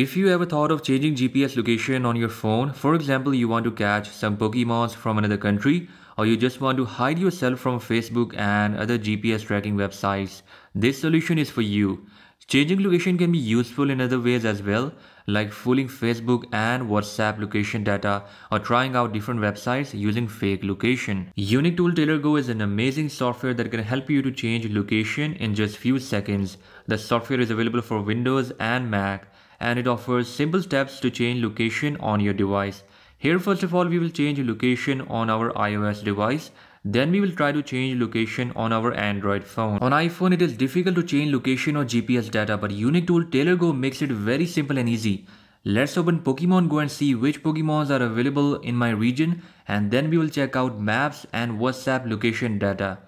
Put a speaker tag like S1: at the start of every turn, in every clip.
S1: If you ever thought of changing GPS location on your phone, for example you want to catch some Pokemons from another country or you just want to hide yourself from Facebook and other GPS tracking websites, this solution is for you. Changing location can be useful in other ways as well, like fooling Facebook and WhatsApp location data or trying out different websites using fake location. Unique Tool Tailor Go is an amazing software that can help you to change location in just few seconds. The software is available for Windows and Mac and it offers simple steps to change location on your device. Here first of all we will change location on our iOS device then we will try to change location on our Android phone. On iPhone it is difficult to change location or GPS data but unique tool TaylorGo makes it very simple and easy. Let's open Pokemon Go and see which Pokemons are available in my region and then we will check out maps and WhatsApp location data.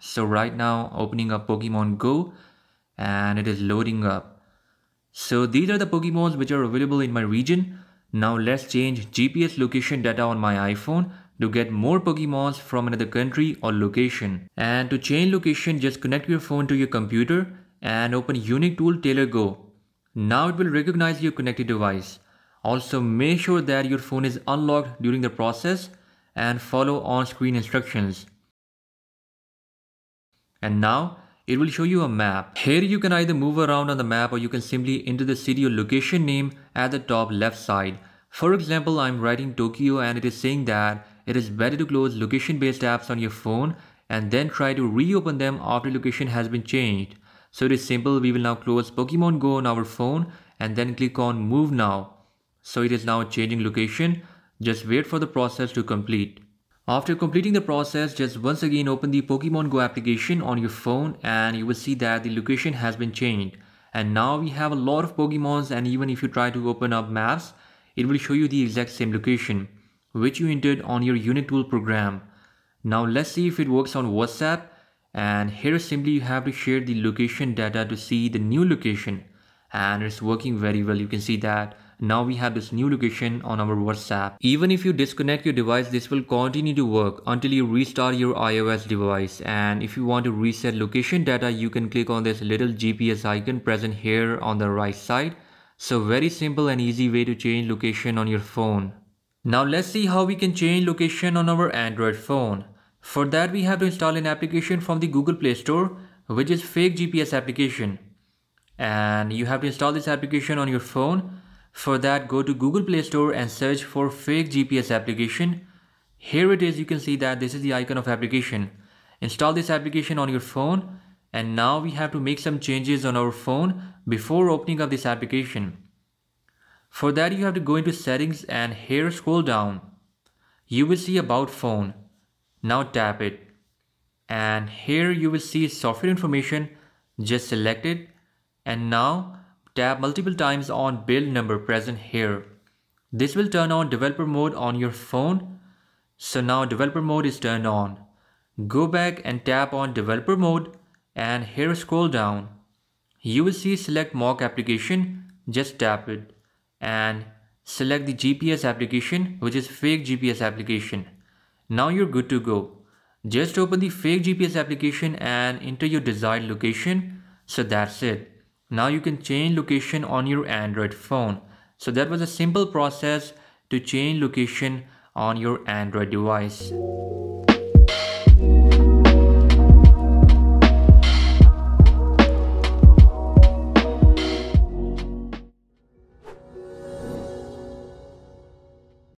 S1: So right now opening up Pokemon Go and it is loading up. So these are the Pokemons which are available in my region. Now let's change GPS location data on my iPhone to get more Pokemons from another country or location. And to change location, just connect your phone to your computer and open unique tool Taylor Go. Now it will recognize your connected device. Also make sure that your phone is unlocked during the process and follow on-screen instructions. And now it will show you a map. Here you can either move around on the map or you can simply enter the city or location name at the top left side. For example, I'm writing Tokyo and it is saying that it is better to close location-based apps on your phone and then try to reopen them after location has been changed. So it is simple, we will now close Pokemon Go on our phone and then click on move now. So it is now changing location, just wait for the process to complete. After completing the process, just once again open the Pokemon Go application on your phone and you will see that the location has been changed. And now we have a lot of Pokemons and even if you try to open up maps, it will show you the exact same location, which you entered on your Unitool program. Now let's see if it works on WhatsApp and here simply you have to share the location data to see the new location and it's working very well. You can see that now we have this new location on our WhatsApp. Even if you disconnect your device, this will continue to work until you restart your iOS device. And if you want to reset location data, you can click on this little GPS icon present here on the right side. So very simple and easy way to change location on your phone. Now let's see how we can change location on our Android phone. For that we have to install an application from the Google Play Store which is fake GPS application and you have to install this application on your phone. For that, go to Google Play Store and search for fake GPS application. Here it is, you can see that this is the icon of application. Install this application on your phone and now we have to make some changes on our phone before opening up this application. For that you have to go into settings and here scroll down. You will see about phone. Now tap it. And here you will see software information. Just select it and now tap multiple times on build number present here. This will turn on developer mode on your phone. So now developer mode is turned on. Go back and tap on developer mode and here scroll down. You will see select mock application, just tap it and select the GPS application which is fake GPS application. Now you're good to go. Just open the fake GPS application and enter your desired location. So that's it. Now you can change location on your Android phone. So that was a simple process to change location on your Android device.